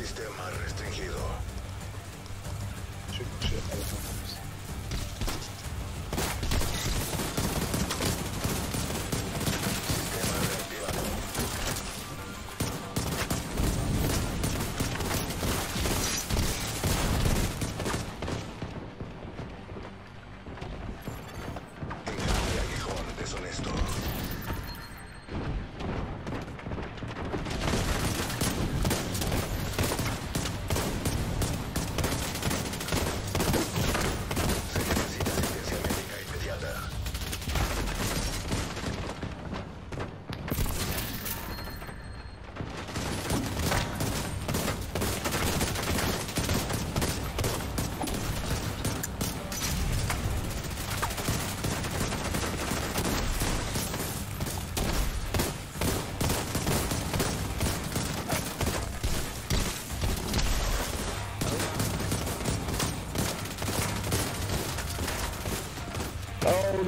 Sistema restringido.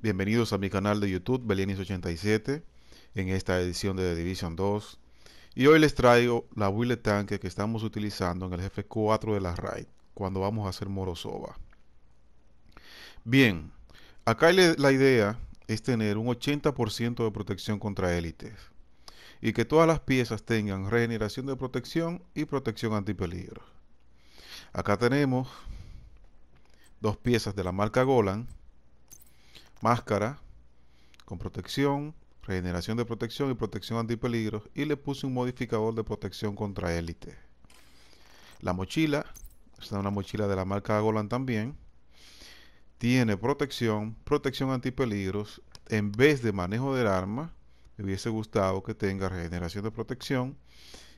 Bienvenidos a mi canal de YouTube Belenis87 en esta edición de The Division 2 y hoy les traigo la de tanque que estamos utilizando en el jefe 4 de la raid cuando vamos a hacer Morozova Bien, acá la idea es tener un 80% de protección contra élites y que todas las piezas tengan regeneración de protección y protección antipeligro. Acá tenemos dos piezas de la marca Golan máscara con protección, regeneración de protección y protección antipeligros y le puse un modificador de protección contra élite. La mochila, esta es una mochila de la marca Golan también, tiene protección, protección antipeligros, en vez de manejo del arma, me hubiese gustado que tenga regeneración de protección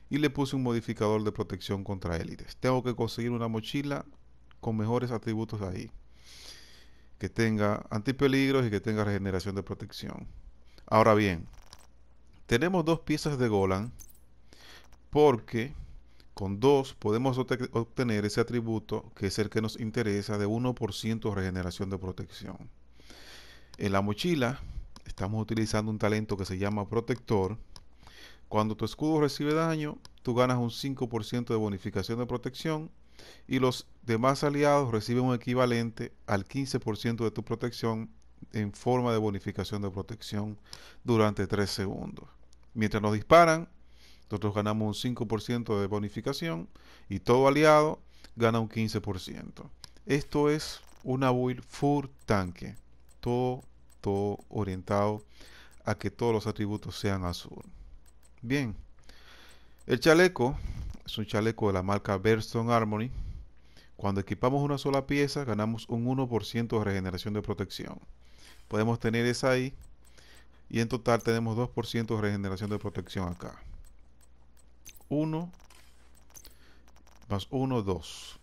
y le puse un modificador de protección contra élites. Tengo que conseguir una mochila con mejores atributos ahí que tenga antipeligros y que tenga regeneración de protección. Ahora bien, tenemos dos piezas de Golan porque con dos podemos obtener ese atributo que es el que nos interesa de 1% regeneración de protección. En la mochila estamos utilizando un talento que se llama protector. Cuando tu escudo recibe daño, tú ganas un 5% de bonificación de protección y los demás aliados reciben un equivalente al 15% de tu protección en forma de bonificación de protección durante 3 segundos. Mientras nos disparan, nosotros ganamos un 5% de bonificación y todo aliado gana un 15%. Esto es una build full tanque. Todo, todo orientado a que todos los atributos sean azul. Bien. El chaleco es un chaleco de la marca Bearstone Harmony. Cuando equipamos una sola pieza, ganamos un 1% de regeneración de protección. Podemos tener esa ahí. Y en total tenemos 2% de regeneración de protección acá. 1 más 1, 2.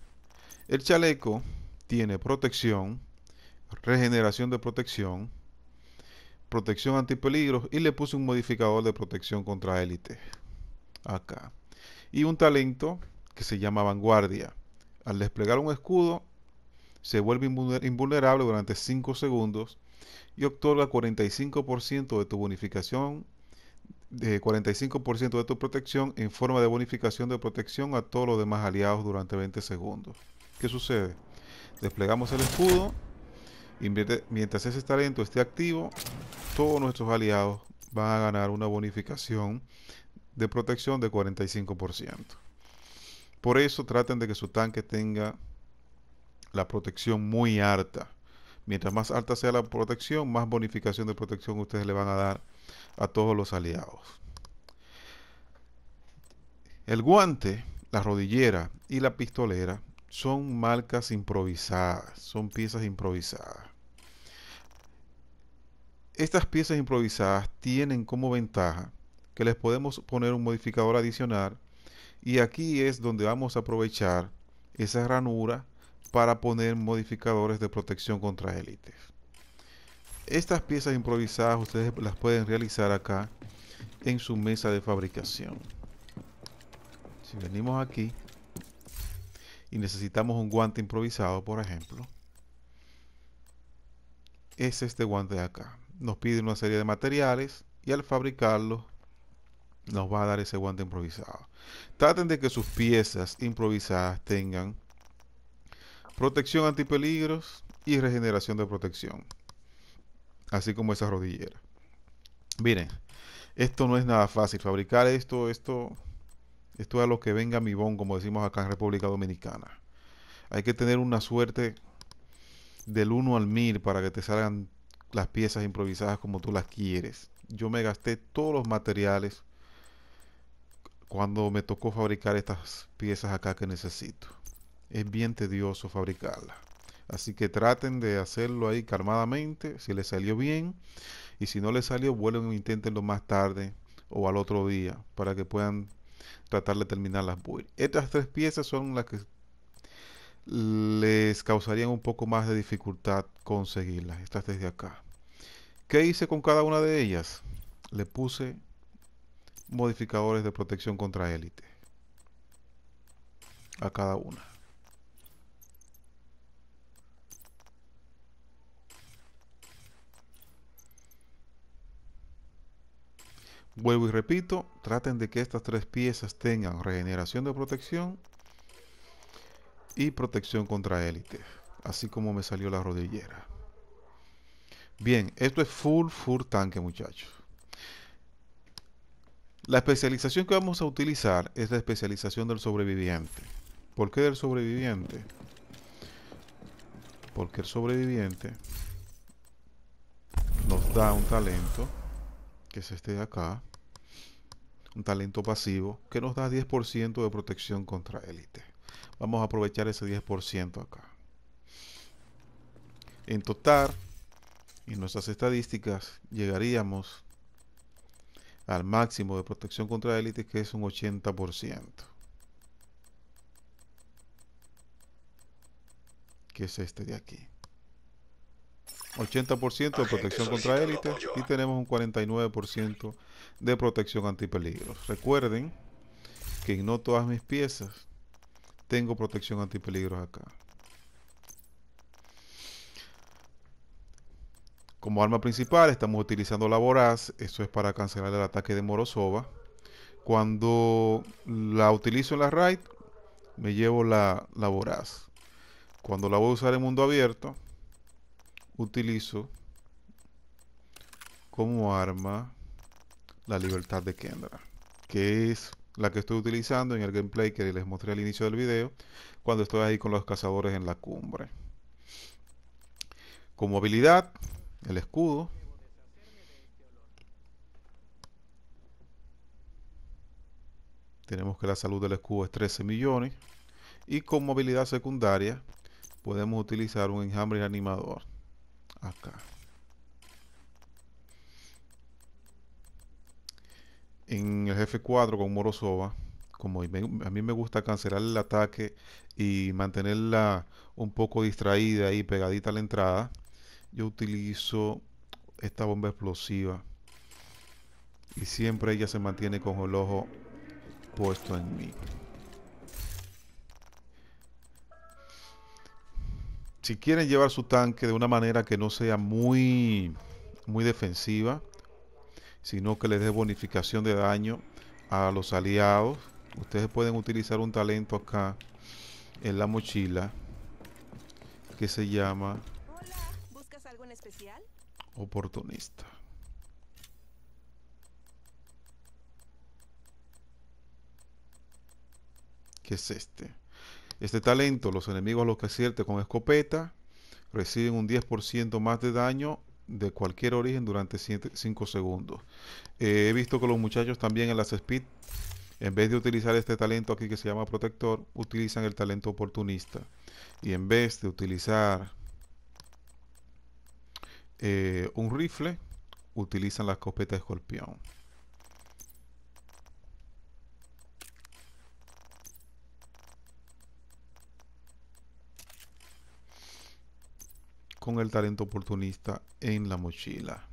El chaleco tiene protección, regeneración de protección, protección antipeligros y le puse un modificador de protección contra élite. Acá y un talento que se llama vanguardia. Al desplegar un escudo, se vuelve invulnerable durante 5 segundos y otorga 45% de tu bonificación, de 45% de tu protección en forma de bonificación de protección a todos los demás aliados durante 20 segundos. ¿Qué sucede? Desplegamos el escudo mientras ese talento esté activo, todos nuestros aliados van a ganar una bonificación de protección de 45%. Por eso traten de que su tanque tenga la protección muy alta. Mientras más alta sea la protección, más bonificación de protección ustedes le van a dar a todos los aliados. El guante, la rodillera y la pistolera son marcas improvisadas, son piezas improvisadas. Estas piezas improvisadas tienen como ventaja que les podemos poner un modificador adicional y aquí es donde vamos a aprovechar esa ranura para poner modificadores de protección contra élites. Estas piezas improvisadas ustedes las pueden realizar acá en su mesa de fabricación. Si venimos aquí y necesitamos un guante improvisado, por ejemplo, es este guante de acá. Nos pide una serie de materiales y al fabricarlo nos va a dar ese guante improvisado. Traten de que sus piezas improvisadas tengan protección antipeligros y regeneración de protección. Así como esa rodillera. Miren, esto no es nada fácil. Fabricar esto, esto, esto es a lo que venga mi bon, como decimos acá en República Dominicana. Hay que tener una suerte del 1 al 1000 para que te salgan las piezas improvisadas como tú las quieres. Yo me gasté todos los materiales cuando me tocó fabricar estas piezas acá que necesito. Es bien tedioso fabricarlas. Así que traten de hacerlo ahí calmadamente, si les salió bien. Y si no les salió, vuelven e intentenlo más tarde o al otro día para que puedan tratar de terminar las builds. Estas tres piezas son las que les causarían un poco más de dificultad conseguirlas. Estas desde acá. ¿Qué hice con cada una de ellas? Le puse modificadores de protección contra élite a cada una. Vuelvo y repito, traten de que estas tres piezas tengan regeneración de protección y protección contra élite, así como me salió la rodillera. Bien, esto es full, full tanque muchachos. La especialización que vamos a utilizar es la especialización del sobreviviente. ¿Por qué del sobreviviente? Porque el sobreviviente nos da un talento, que es este de acá, un talento pasivo, que nos da 10% de protección contra élite. Vamos a aprovechar ese 10% acá. En total, en nuestras estadísticas, llegaríamos al máximo de protección contra élites que es un 80%. Que es este de aquí. 80% de protección contra élites y tenemos un 49% de protección antipeligros. Recuerden que no todas mis piezas tengo protección antipeligros acá. Como arma principal estamos utilizando la voraz, esto es para cancelar el ataque de Morozova. Cuando la utilizo en la raid, me llevo la, la voraz. Cuando la voy a usar en mundo abierto, utilizo como arma la libertad de Kendra, que es la que estoy utilizando en el gameplay que les mostré al inicio del video, cuando estoy ahí con los cazadores en la cumbre. Como habilidad, el escudo tenemos que la salud del escudo es 13 millones y con movilidad secundaria podemos utilizar un enjambre animador acá en el jefe 4 con Morosova como a mí me gusta cancelar el ataque y mantenerla un poco distraída y pegadita a la entrada yo utilizo esta bomba explosiva y siempre ella se mantiene con el ojo puesto en mí. Si quieren llevar su tanque de una manera que no sea muy, muy defensiva, sino que les dé bonificación de daño a los aliados, ustedes pueden utilizar un talento acá en la mochila que se llama oportunista. ¿Qué es este? Este talento, los enemigos a los que acierte con escopeta reciben un 10% más de daño de cualquier origen durante 5 segundos. Eh, he visto que los muchachos también en las speed, en vez de utilizar este talento aquí que se llama protector, utilizan el talento oportunista. Y en vez de utilizar eh, un rifle, utilizan la escopeta escorpión. Con el talento oportunista en la mochila.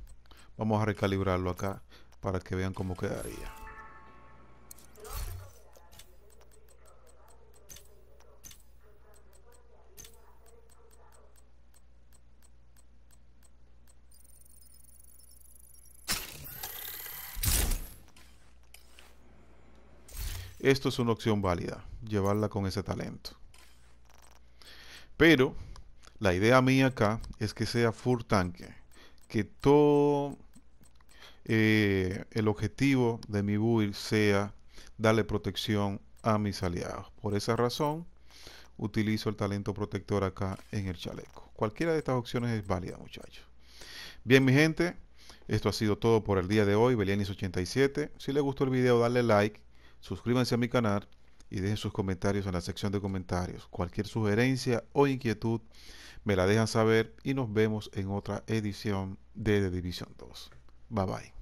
Vamos a recalibrarlo acá para que vean cómo quedaría. esto es una opción válida, llevarla con ese talento. Pero la idea mía acá es que sea full tanque, que todo eh, el objetivo de mi build sea darle protección a mis aliados. Por esa razón utilizo el talento protector acá en el chaleco. Cualquiera de estas opciones es válida muchachos. Bien mi gente, esto ha sido todo por el día de hoy, Belianis87. Si les gustó el video, dale like Suscríbanse a mi canal y dejen sus comentarios en la sección de comentarios. Cualquier sugerencia o inquietud me la dejan saber y nos vemos en otra edición de The Division 2. Bye bye.